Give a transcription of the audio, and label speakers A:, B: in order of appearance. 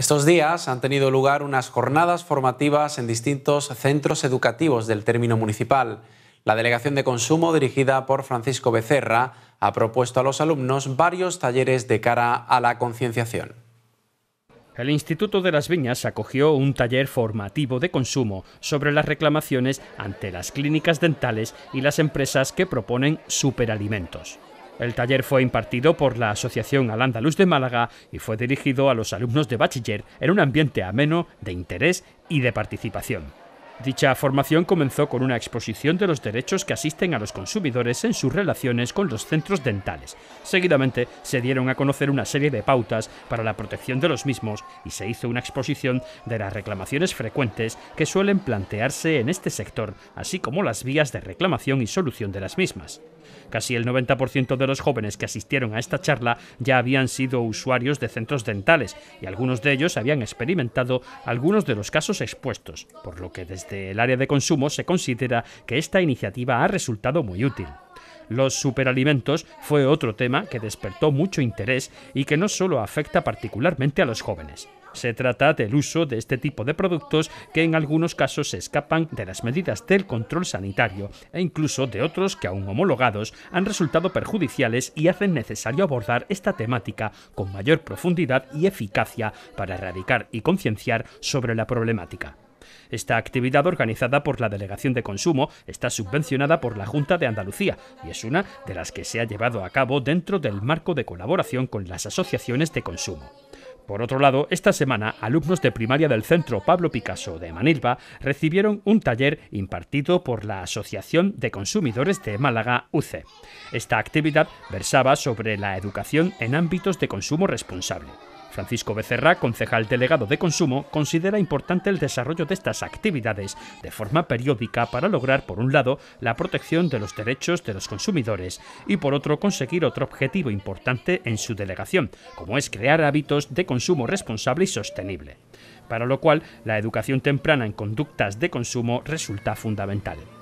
A: Estos días han tenido lugar unas jornadas formativas en distintos centros educativos del término municipal. La Delegación de Consumo, dirigida por Francisco Becerra, ha propuesto a los alumnos varios talleres de cara a la concienciación. El Instituto de las Viñas acogió un taller formativo de consumo sobre las reclamaciones ante las clínicas dentales y las empresas que proponen superalimentos. El taller fue impartido por la Asociación Al Andaluz de Málaga y fue dirigido a los alumnos de bachiller en un ambiente ameno, de interés y de participación. Dicha formación comenzó con una exposición de los derechos que asisten a los consumidores en sus relaciones con los centros dentales. Seguidamente se dieron a conocer una serie de pautas para la protección de los mismos y se hizo una exposición de las reclamaciones frecuentes que suelen plantearse en este sector, así como las vías de reclamación y solución de las mismas. Casi el 90% de los jóvenes que asistieron a esta charla ya habían sido usuarios de centros dentales y algunos de ellos habían experimentado algunos de los casos expuestos, por lo que desde el área de consumo se considera que esta iniciativa ha resultado muy útil. Los superalimentos fue otro tema que despertó mucho interés y que no solo afecta particularmente a los jóvenes. Se trata del uso de este tipo de productos que en algunos casos se escapan de las medidas del control sanitario e incluso de otros que aún homologados han resultado perjudiciales y hacen necesario abordar esta temática con mayor profundidad y eficacia para erradicar y concienciar sobre la problemática. Esta actividad organizada por la Delegación de Consumo está subvencionada por la Junta de Andalucía y es una de las que se ha llevado a cabo dentro del marco de colaboración con las asociaciones de consumo. Por otro lado, esta semana, alumnos de primaria del Centro Pablo Picasso de Manilva recibieron un taller impartido por la Asociación de Consumidores de Málaga, UCE. Esta actividad versaba sobre la educación en ámbitos de consumo responsable. Francisco Becerra, concejal delegado de Consumo, considera importante el desarrollo de estas actividades de forma periódica para lograr, por un lado, la protección de los derechos de los consumidores y, por otro, conseguir otro objetivo importante en su delegación, como es crear hábitos de consumo responsable y sostenible. Para lo cual, la educación temprana en conductas de consumo resulta fundamental.